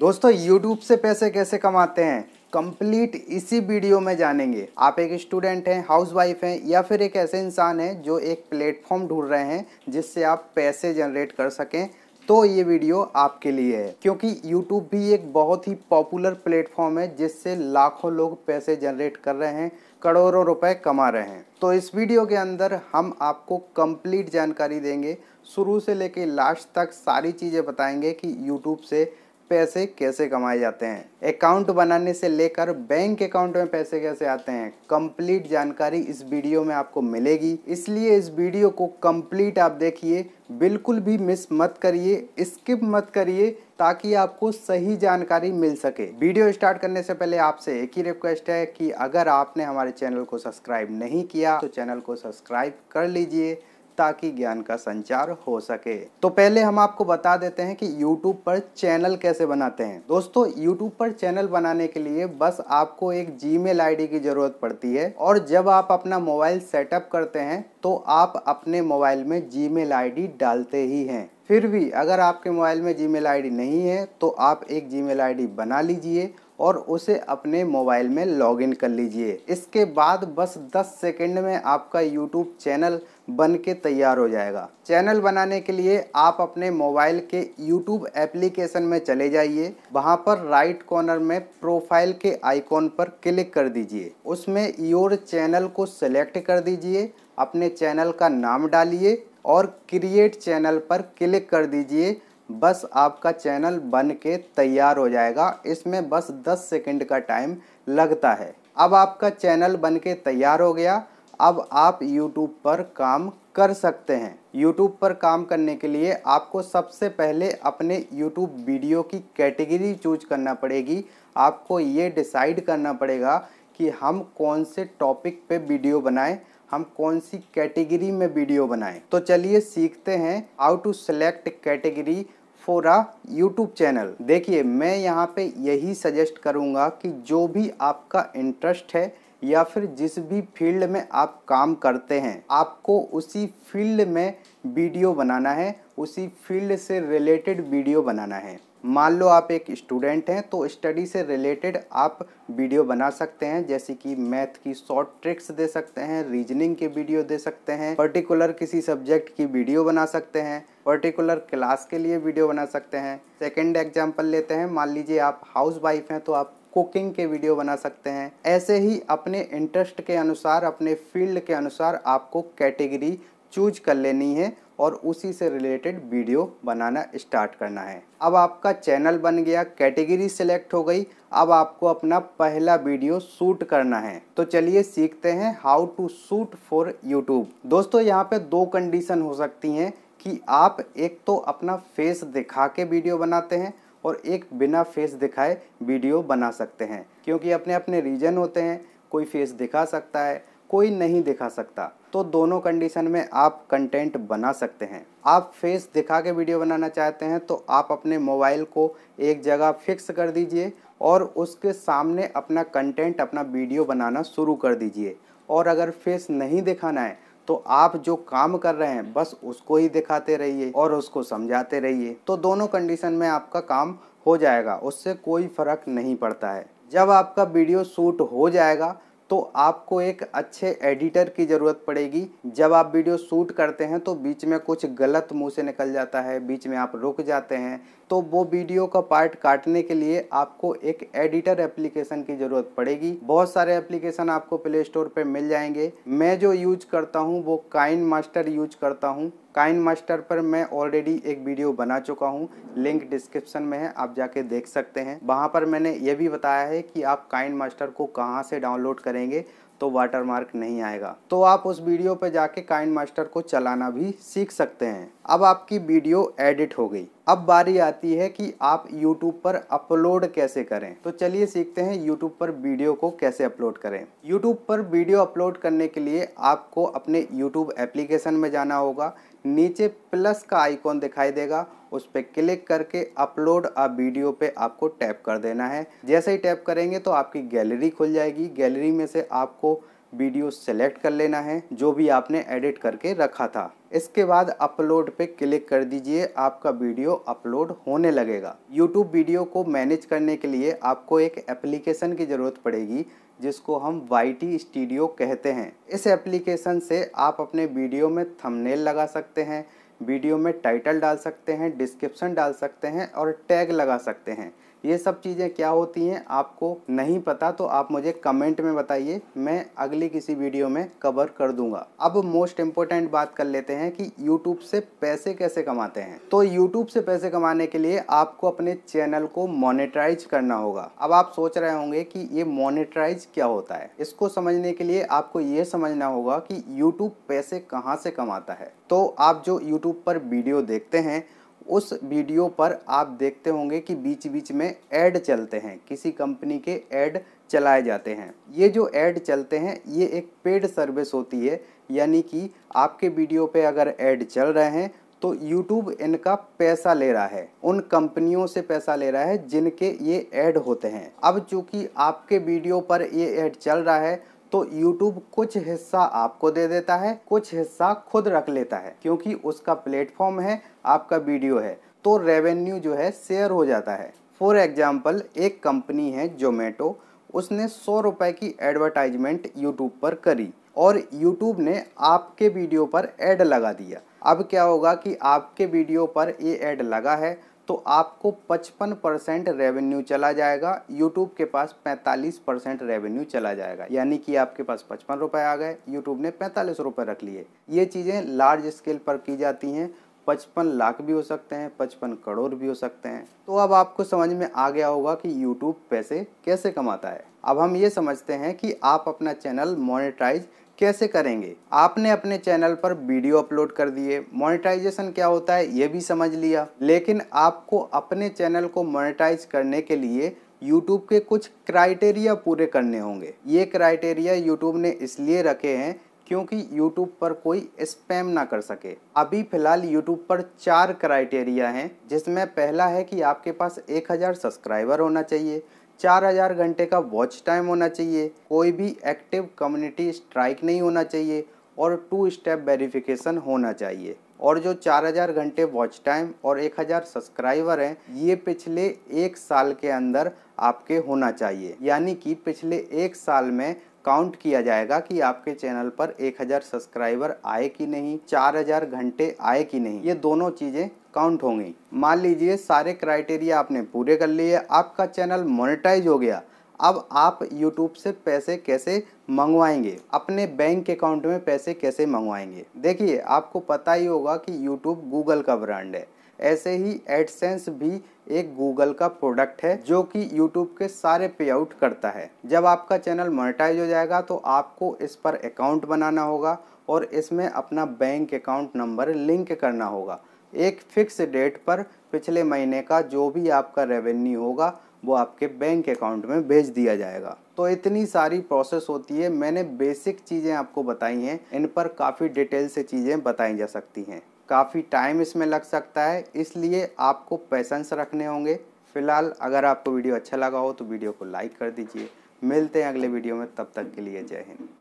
दोस्तों यूट्यूब से पैसे कैसे कमाते हैं कंप्लीट इसी वीडियो में जानेंगे आप एक स्टूडेंट हैं हाउस वाइफ हैं या फिर एक ऐसे इंसान हैं जो एक प्लेटफॉर्म ढूंढ रहे हैं जिससे आप पैसे जनरेट कर सकें तो ये वीडियो आपके लिए है क्योंकि YouTube भी एक बहुत ही पॉपुलर प्लेटफॉर्म है जिससे लाखों लोग पैसे जनरेट कर रहे हैं करोड़ों रुपए कमा रहे हैं तो इस वीडियो के अंदर हम आपको कंप्लीट जानकारी देंगे शुरू से लेके लास्ट तक सारी चीज़ें बताएंगे कि YouTube से पैसे कैसे कमाए जाते हैं अकाउंट बनाने से लेकर बैंक अकाउंट में पैसे कैसे आते हैं कंप्लीट जानकारी इस वीडियो में आपको मिलेगी इसलिए इस वीडियो को कंप्लीट आप देखिए बिल्कुल भी मिस मत करिए स्किप मत करिए ताकि आपको सही जानकारी मिल सके वीडियो स्टार्ट करने से पहले आपसे एक ही रिक्वेस्ट है कि अगर आपने हमारे चैनल को सब्सक्राइब नहीं किया तो चैनल को सब्सक्राइब कर लीजिए ताकि ज्ञान का संचार हो सके तो पहले हम आपको बता देते हैं कि YouTube पर चैनल कैसे बनाते हैं दोस्तों YouTube पर चैनल बनाने के लिए बस आपको एक Gmail आईडी की ज़रूरत पड़ती है और जब आप अपना मोबाइल सेटअप करते हैं तो आप अपने मोबाइल में Gmail आईडी डालते ही हैं फिर भी अगर आपके मोबाइल में जी मेल नहीं है तो आप एक जी मेल बना लीजिए और उसे अपने मोबाइल में लॉगिन कर लीजिए इसके बाद बस 10 सेकंड में आपका यूट्यूब चैनल बन के तैयार हो जाएगा चैनल बनाने के लिए आप अपने मोबाइल के यूट्यूब एप्लीकेशन में चले जाइए वहाँ पर राइट कॉर्नर में प्रोफाइल के आइकॉन पर क्लिक कर दीजिए उसमें योर चैनल को सेलेक्ट कर दीजिए अपने चैनल का नाम डालिए और क्रिएट चैनल पर क्लिक कर दीजिए बस आपका चैनल बन के तैयार हो जाएगा इसमें बस 10 सेकंड का टाइम लगता है अब आपका चैनल बन के तैयार हो गया अब आप YouTube पर काम कर सकते हैं YouTube पर काम करने के लिए आपको सबसे पहले अपने YouTube वीडियो की कैटेगरी चूज करना पड़ेगी आपको ये डिसाइड करना पड़ेगा कि हम कौन से टॉपिक पे वीडियो बनाएं हम कौन सी कैटेगरी में वीडियो बनाएं तो चलिए सीखते हैं how to select category for a YouTube channel देखिए मैं यहाँ पे यही सजेस्ट करूँगा कि जो भी आपका इंटरेस्ट है या फिर जिस भी फील्ड में आप काम करते हैं आपको उसी फील्ड में वीडियो बनाना है उसी फील्ड से रिलेटेड वीडियो बनाना है मान लो आप एक स्टूडेंट हैं तो स्टडी से रिलेटेड आप वीडियो बना सकते हैं जैसे कि मैथ की शॉर्ट ट्रिक्स दे सकते हैं रीजनिंग के वीडियो दे सकते हैं पर्टिकुलर किसी सब्जेक्ट की वीडियो बना सकते हैं पर्टिकुलर क्लास के लिए वीडियो बना सकते हैं सेकेंड एग्जाम्पल लेते हैं मान लीजिए आप हाउस वाइफ हैं तो आप कुकिंग के वीडियो बना सकते हैं ऐसे ही अपने इंटरेस्ट के अनुसार अपने फील्ड के अनुसार आपको कैटेगरी चूज कर लेनी है और उसी से रिलेटेड वीडियो बनाना स्टार्ट करना है अब आपका चैनल बन गया कैटेगरी सिलेक्ट हो गई अब आपको अपना पहला वीडियो शूट करना है तो चलिए सीखते हैं how to shoot for YouTube दोस्तों यहाँ पे दो कंडीशन हो सकती हैं कि आप एक तो अपना फेस दिखा के वीडियो बनाते हैं और एक बिना फेस दिखाए वीडियो बना सकते हैं क्योंकि अपने अपने रीजन होते हैं कोई फेस दिखा सकता है कोई नहीं दिखा सकता तो दोनों कंडीशन में आप कंटेंट बना सकते हैं आप फेस दिखा के वीडियो बनाना चाहते हैं तो आप अपने मोबाइल को एक जगह फिक्स कर दीजिए और उसके सामने अपना कंटेंट अपना वीडियो बनाना शुरू कर दीजिए और अगर फेस नहीं दिखाना है तो आप जो काम कर रहे हैं बस उसको ही दिखाते रहिए और उसको समझाते रहिए तो दोनों कंडीशन में आपका काम हो जाएगा उससे कोई फ़र्क नहीं पड़ता है जब आपका वीडियो शूट हो जाएगा तो आपको एक अच्छे एडिटर की ज़रूरत पड़ेगी जब आप वीडियो शूट करते हैं तो बीच में कुछ गलत मुंह से निकल जाता है बीच में आप रुक जाते हैं तो वो वीडियो का पार्ट काटने के लिए आपको एक एडिटर एप्लीकेशन की ज़रूरत पड़ेगी बहुत सारे एप्लीकेशन आपको प्ले स्टोर पर मिल जाएंगे मैं जो यूज करता हूँ वो काइन मास्टर यूज करता हूँ काइन मास्टर पर मैं ऑलरेडी एक वीडियो बना चुका हूँ लिंक डिस्क्रिप्शन में है आप जाके देख सकते हैं वहाँ पर मैंने ये भी बताया है कि आप काइन मास्टर को कहाँ से डाउनलोड करेंगे तो वाटर मार्क नहीं आएगा तो आप उस वीडियो पे जाके काइंड मास्टर को चलाना भी सीख सकते हैं अब आपकी वीडियो एडिट हो गई अब बारी आती है कि आप यूट्यूब पर अपलोड कैसे करें तो चलिए सीखते हैं यूट्यूब पर वीडियो को कैसे अपलोड करें यूट्यूब पर वीडियो अपलोड करने के लिए आपको अपने यूट्यूब एप्लीकेशन में जाना होगा नीचे प्लस का आइकॉन दिखाई देगा उस पर क्लिक करके अपलोड अ वीडियो पे आपको टैप कर देना है जैसे ही टैप करेंगे तो आपकी गैलरी खुल जाएगी गैलरी में से आपको वीडियो सेलेक्ट कर लेना है जो भी आपने एडिट करके रखा था इसके बाद अपलोड पे क्लिक कर दीजिए आपका वीडियो अपलोड होने लगेगा यूट्यूब वीडियो को मैनेज करने के लिए आपको एक एप्लीकेशन की ज़रूरत पड़ेगी जिसको हम वाई टी स्टूडियो कहते हैं इस एप्लीकेशन से आप अपने वीडियो में थंबनेल लगा सकते हैं वीडियो में टाइटल डाल सकते हैं डिस्क्रिप्शन डाल सकते हैं और टैग लगा सकते हैं ये सब चीज़ें क्या होती हैं आपको नहीं पता तो आप मुझे कमेंट में बताइए मैं अगली किसी वीडियो में कवर कर दूंगा अब मोस्ट इम्पोर्टेंट बात कर लेते हैं कि यूट्यूब से पैसे कैसे कमाते हैं तो यूट्यूब से पैसे कमाने के लिए आपको अपने चैनल को मोनिटराइज करना होगा अब आप सोच रहे होंगे कि ये मोनिटराइज क्या होता है इसको समझने के लिए आपको ये समझना होगा कि यूट्यूब पैसे कहाँ से कमाता है तो आप जो यूट्यूब पर वीडियो देखते हैं उस वीडियो पर आप देखते होंगे कि बीच बीच में ऐड चलते हैं किसी कंपनी के ऐड चलाए जाते हैं ये जो ऐड चलते हैं ये एक पेड सर्विस होती है यानी कि आपके वीडियो पे अगर ऐड चल रहे हैं तो YouTube इनका पैसा ले रहा है उन कंपनियों से पैसा ले रहा है जिनके ये ऐड होते हैं अब चूंकि आपके वीडियो पर ये ऐड चल रहा है तो YouTube कुछ हिस्सा आपको दे देता है कुछ हिस्सा खुद रख लेता है क्योंकि उसका प्लेटफॉर्म है आपका वीडियो है तो रेवेन्यू जो है शेयर हो जाता है फॉर एग्जाम्पल एक कंपनी है जोमेटो उसने सौ रुपये की एडवर्टाइजमेंट यूट्यूब पर करी और यूट्यूब ने आपके वीडियो पर एड लगा दिया अब क्या होगा कि आपके वीडियो पर ये एड लगा है तो आपको 55 परसेंट रेवेन्यू चला जाएगा यूट्यूब के पास 45 परसेंट रेवेन्यू चला जाएगा यानी कि आपके पास पचपन रुपये आ गए यूट्यूब ने पैंतालीस रुपये रख लिए ये चीज़ें लार्ज स्केल पर की जाती हैं पचपन लाख भी हो सकते हैं पचपन करोड़ भी हो सकते हैं तो अब आपको समझ में आ गया होगा कि YouTube पैसे कैसे कमाता है अब हम ये समझते हैं कि आप अपना चैनल मोनेटाइज कैसे करेंगे आपने अपने चैनल पर वीडियो अपलोड कर दिए मोनेटाइजेशन क्या होता है ये भी समझ लिया लेकिन आपको अपने चैनल को मोनेटाइज करने के लिए YouTube के कुछ क्राइटेरिया पूरे करने होंगे ये क्राइटेरिया YouTube ने इसलिए रखे हैं क्योंकि YouTube पर कोई स्पैम ना कर सके अभी फिलहाल YouTube पर चार क्राइटेरिया हैं जिसमें पहला है कि आपके पास 1000 सब्सक्राइबर होना चाहिए चार हज़ार घंटे का वॉच टाइम होना चाहिए कोई भी एक्टिव कम्युनिटी स्ट्राइक नहीं होना चाहिए और टू स्टेप वेरिफिकेशन होना चाहिए और जो 4000 घंटे वॉच टाइम और 1000 सब्सक्राइबर हैं ये पिछले एक साल के अंदर आपके होना चाहिए यानी कि पिछले एक साल में काउंट किया जाएगा कि आपके चैनल पर 1000 सब्सक्राइबर आए कि नहीं 4000 घंटे आए कि नहीं ये दोनों चीज़ें काउंट होंगी मान लीजिए सारे क्राइटेरिया आपने पूरे कर लिए आपका चैनल मोनेटाइज हो गया अब आप यूट्यूब से पैसे कैसे मंगवाएंगे अपने बैंक अकाउंट में पैसे कैसे मंगवाएंगे देखिए आपको पता ही होगा कि यूट्यूब गूगल का ब्रांड है ऐसे ही एडसेंस भी एक गूगल का प्रोडक्ट है जो कि यूट्यूब के सारे पे आउट करता है जब आपका चैनल मोनेटाइज हो जाएगा तो आपको इस पर अकाउंट बनाना होगा और इसमें अपना बैंक अकाउंट नंबर लिंक करना होगा एक फिक्स डेट पर पिछले महीने का जो भी आपका रेवेन्यू होगा वो आपके बैंक अकाउंट में भेज दिया जाएगा तो इतनी सारी प्रोसेस होती है मैंने बेसिक चीज़ें आपको बताई हैं इन पर काफ़ी डिटेल से चीज़ें बताई जा सकती हैं काफ़ी टाइम इसमें लग सकता है इसलिए आपको पैसेंस रखने होंगे फिलहाल अगर आपको वीडियो अच्छा लगा हो तो वीडियो को लाइक कर दीजिए मिलते हैं अगले वीडियो में तब तक के लिए जय हिंद